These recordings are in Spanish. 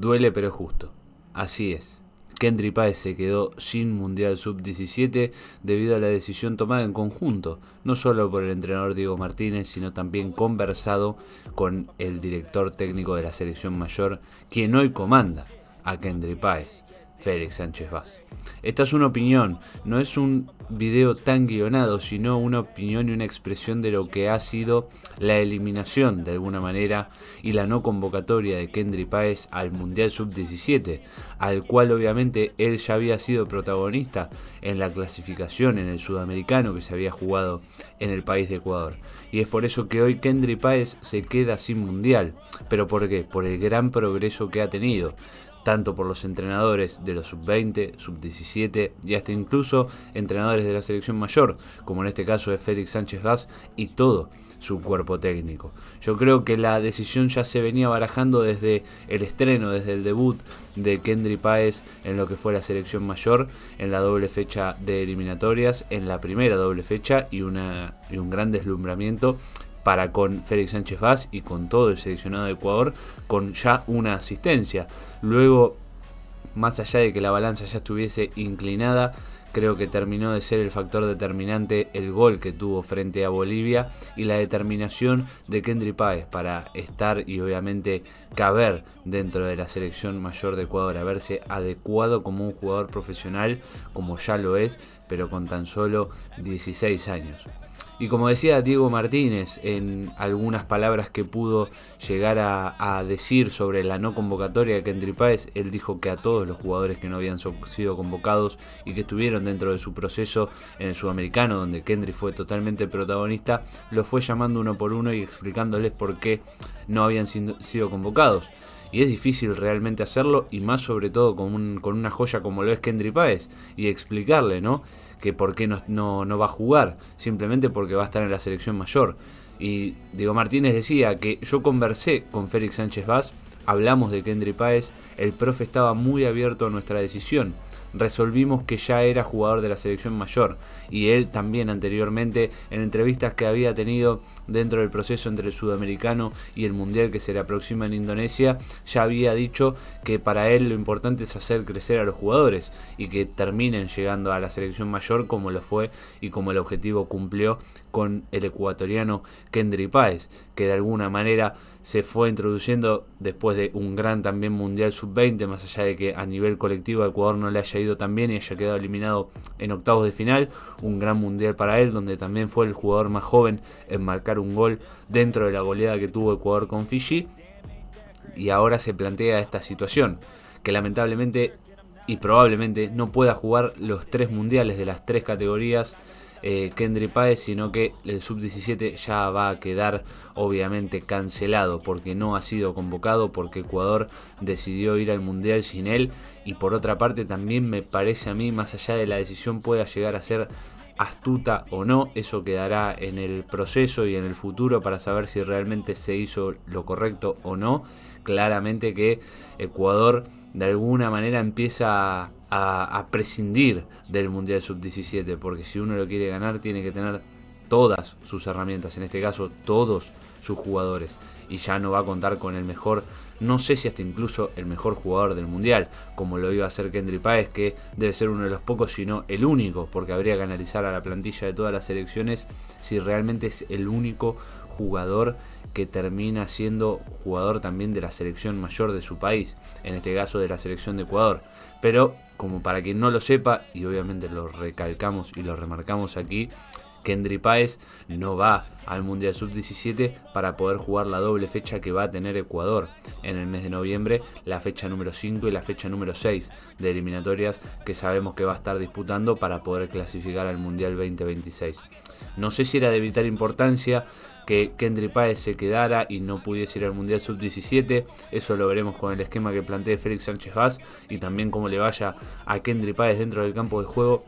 Duele pero es justo. Así es. Kendry Páez se quedó sin Mundial Sub-17 debido a la decisión tomada en conjunto, no solo por el entrenador Diego Martínez, sino también conversado con el director técnico de la selección mayor, quien hoy comanda a Kendry Páez. Félix Sánchez Vaz. Esta es una opinión, no es un video tan guionado, sino una opinión y una expresión de lo que ha sido la eliminación de alguna manera y la no convocatoria de Kendry Páez al Mundial Sub-17, al cual obviamente él ya había sido protagonista en la clasificación en el sudamericano que se había jugado en el país de Ecuador. Y es por eso que hoy Kendry Páez se queda sin Mundial. ¿Pero por qué? Por el gran progreso que ha tenido tanto por los entrenadores de los sub-20, sub-17 y hasta incluso entrenadores de la selección mayor, como en este caso de Félix Sánchez Gas y todo su cuerpo técnico. Yo creo que la decisión ya se venía barajando desde el estreno, desde el debut de Kendry Páez en lo que fue la selección mayor, en la doble fecha de eliminatorias, en la primera doble fecha y, y un gran deslumbramiento para con Félix Sánchez Vaz y con todo el seleccionado de Ecuador con ya una asistencia. Luego, más allá de que la balanza ya estuviese inclinada, creo que terminó de ser el factor determinante el gol que tuvo frente a Bolivia y la determinación de Kendry Páez para estar y obviamente caber dentro de la selección mayor de Ecuador, haberse adecuado como un jugador profesional como ya lo es, pero con tan solo 16 años. Y como decía Diego Martínez en algunas palabras que pudo llegar a, decir sobre la no convocatoria de Kendry Páez, él dijo que a todos los jugadores que no habían sido convocados y que estuvieron dentro de su proceso en el sudamericano, donde Kendry fue totalmente protagonista, los fue llamando uno por uno y explicándoles por qué no habían sido convocados. Y es difícil realmente hacerlo, y más sobre todo con, con una joya como lo es Kendry Páez, y explicarle, ¿no? Que por qué no, va a jugar, simplemente porque va a estar en la selección mayor. Y Diego Martínez decía que yo conversé con Félix Sánchez Vaz, hablamos de Kendry Páez, el profe estaba muy abierto a nuestra decisión resolvimos que ya era jugador de la selección mayor y él también anteriormente en entrevistas que había tenido dentro del proceso entre el sudamericano y el mundial que se le aproxima en Indonesia, ya había dicho que para él lo importante es hacer crecer a los jugadores y que terminen llegando a la selección mayor como lo fue y como el objetivo cumplió con el ecuatoriano Kendry Páez, que de alguna manera se fue introduciendo después de un gran también mundial sub-20, más allá de que a nivel colectivo Ecuador no le haya también y haya quedado eliminado en octavos de final. Un gran mundial para él, donde también fue el jugador más joven en marcar un gol dentro de la goleada que tuvo Ecuador con Fiji. Y ahora se plantea esta situación, que lamentablemente y probablemente no pueda jugar los tres mundiales de las tres categorías Kendrick eh, Kendry Páez, sino que el sub-17 ya va a quedar obviamente cancelado porque no ha sido convocado, porque Ecuador decidió ir al Mundial sin él y por otra parte también me parece a mí, más allá de la decisión pueda llegar a ser astuta o no, eso quedará en el proceso y en el futuro para saber si realmente se hizo lo correcto o no. Claramente que Ecuador de alguna manera empieza a, prescindir del Mundial Sub-17, porque si uno lo quiere ganar tiene que tener todas sus herramientas, en este caso todos sus jugadores, y ya no va a contar con el mejor, no sé si hasta incluso el mejor jugador del Mundial, como lo iba a hacer Kendry Páez, que debe ser uno de los pocos, sino el único, porque habría que analizar a la plantilla de todas las selecciones si realmente es el único jugador que termina siendo jugador también de la selección mayor de su país, en este caso de la selección de Ecuador. Pero como para quien no lo sepa, y obviamente lo recalcamos y lo remarcamos aquí, Kendry Páez no va al Mundial Sub-17 para poder jugar la doble fecha que va a tener Ecuador en el mes de noviembre, la fecha número 5 y la fecha número 6 de eliminatorias que sabemos que va a estar disputando para poder clasificar al Mundial 2026. No sé si era de vital importancia, que Kendrick Páez se quedara y no pudiese ir al Mundial Sub-17. Eso lo veremos con el esquema que plantea Félix Sánchez Vaz y también cómo le vaya a Kendrick Páez dentro del campo de juego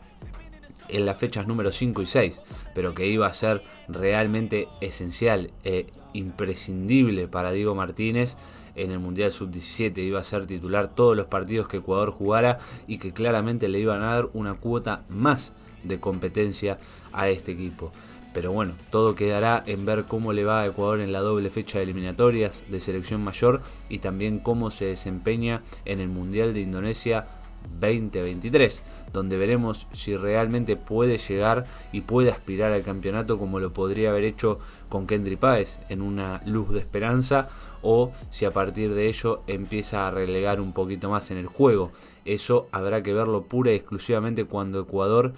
en las fechas número 5 y 6, pero que iba a ser realmente esencial e imprescindible para Diego Martínez en el Mundial Sub-17. Iba a ser titular todos los partidos que Ecuador jugara y que claramente le iban a dar una cuota más de competencia a este equipo. Pero bueno, todo quedará en ver cómo le va a Ecuador en la doble fecha de eliminatorias de selección mayor y también cómo se desempeña en el Mundial de Indonesia 2023, donde veremos si realmente puede llegar y puede aspirar al campeonato como lo podría haber hecho con Kendry Páez en una luz de esperanza o si a partir de ello empieza a relegar un poquito más en el juego. Eso habrá que verlo pura y exclusivamente cuando Ecuador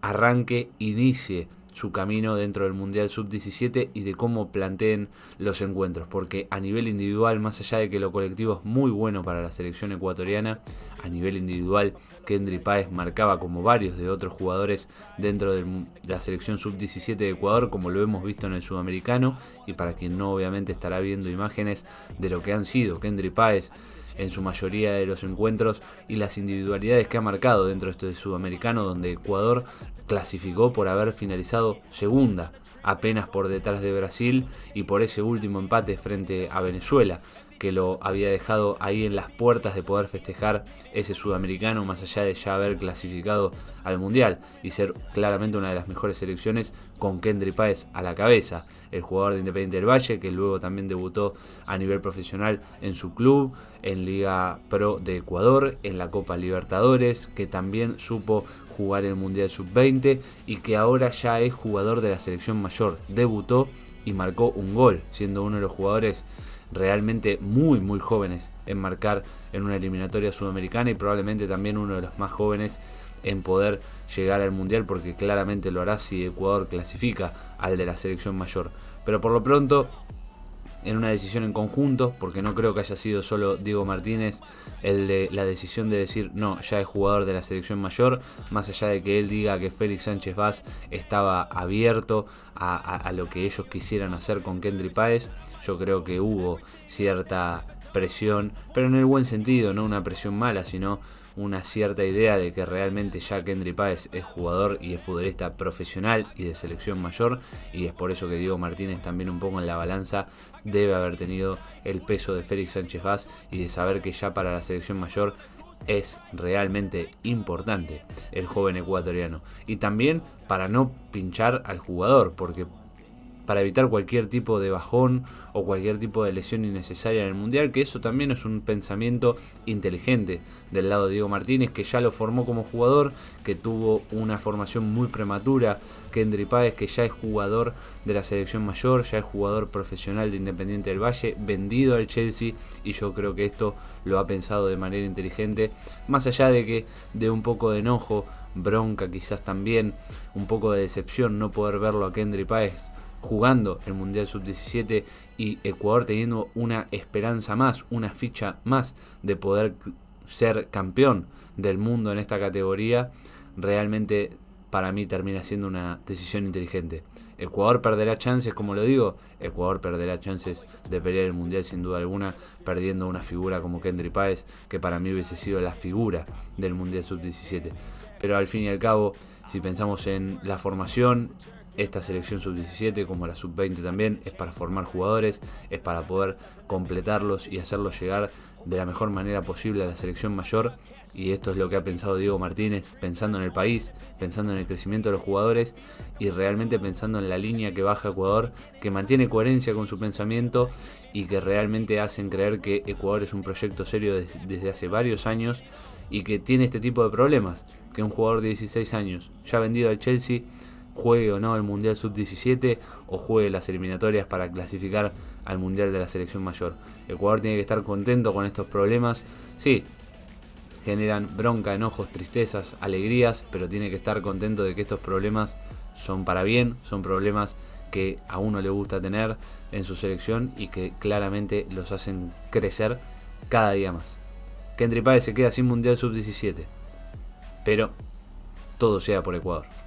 arranque, inicie su camino dentro del Mundial Sub-17 y de cómo planteen los encuentros, porque a nivel individual, más allá de que lo colectivo es muy bueno para la selección ecuatoriana, a nivel individual Kendry Páez marcaba como varios de otros jugadores dentro de la selección Sub-17 de Ecuador, como lo hemos visto en el Sudamericano, y para quien no obviamente estará viendo imágenes de lo que han sido Kendry Páez, en su mayoría de los encuentros y las individualidades que ha marcado dentro de este sudamericano donde Ecuador clasificó por haber finalizado segunda apenas por detrás de Brasil y por ese último empate frente a Venezuela que lo había dejado ahí en las puertas de poder festejar ese sudamericano, más allá de ya haber clasificado al Mundial y ser claramente una de las mejores selecciones con Kendry Páez a la cabeza, el jugador de Independiente del Valle, que luego también debutó a nivel profesional en su club, en Liga Pro de Ecuador, en la Copa Libertadores, que también supo jugar el Mundial Sub-20 y que ahora ya es jugador de la selección mayor, debutó y marcó un gol, siendo uno de los jugadores realmente muy muy jóvenes en marcar en una eliminatoria sudamericana y probablemente también uno de los más jóvenes en poder llegar al mundial porque claramente lo hará si Ecuador clasifica al de la selección mayor. Pero por lo pronto en una decisión en conjunto, porque no creo que haya sido solo Diego Martínez el de la decisión de decir no, ya es jugador de la selección mayor, más allá de que él diga que Félix Sánchez Vaz estaba abierto a, a lo que ellos quisieran hacer con Kendry Páez, yo creo que hubo cierta presión, pero en el buen sentido, no una presión mala, sino una cierta idea de que realmente ya Kendry Páez es jugador y es futbolista profesional y de selección mayor y es por eso que Diego Martínez también un poco en la balanza debe haber tenido el peso de Félix Sánchez Vaz y de saber que ya para la selección mayor es realmente importante el joven ecuatoriano y también para no pinchar al jugador porque para evitar cualquier tipo de bajón o cualquier tipo de lesión innecesaria en el Mundial, que eso también es un pensamiento inteligente del lado de Diego Martínez, que ya lo formó como jugador, que tuvo una formación muy prematura, Kendry Páez, que ya es jugador de la selección mayor, ya es jugador profesional de Independiente del Valle, vendido al Chelsea, y yo creo que esto lo ha pensado de manera inteligente, más allá de que de un poco de enojo, bronca quizás también, un poco de decepción no poder verlo a Kendry Páez jugando el Mundial Sub-17 y Ecuador teniendo una esperanza más, una ficha más de poder ser campeón del mundo en esta categoría, realmente para mí termina siendo una decisión inteligente. Ecuador perderá chances, como lo digo, Ecuador perderá chances de pelear el Mundial sin duda alguna, perdiendo una figura como Kendry Páez, que para mí hubiese sido la figura del Mundial Sub-17. Pero al fin y al cabo, si pensamos en la formación, esta selección sub-17 como la sub-20 también es para formar jugadores, es para poder completarlos y hacerlos llegar de la mejor manera posible a la selección mayor. Y esto es lo que ha pensado Diego Martínez, pensando en el país, pensando en el crecimiento de los jugadores y realmente pensando en la línea que baja Ecuador, que mantiene coherencia con su pensamiento y que realmente hacen creer que Ecuador es un proyecto serio desde hace varios años y que tiene este tipo de problemas, que un jugador de 16 años ya vendido al Chelsea juegue o no el Mundial Sub-17 o juegue las eliminatorias para clasificar al Mundial de la Selección Mayor. Ecuador tiene que estar contento con estos problemas. Sí, generan bronca, enojos, tristezas, alegrías, pero tiene que estar contento de que estos problemas son para bien, son problemas que a uno le gusta tener en su selección y que claramente los hacen crecer cada día más. Kendry Páez se queda sin Mundial Sub-17, pero todo sea por Ecuador.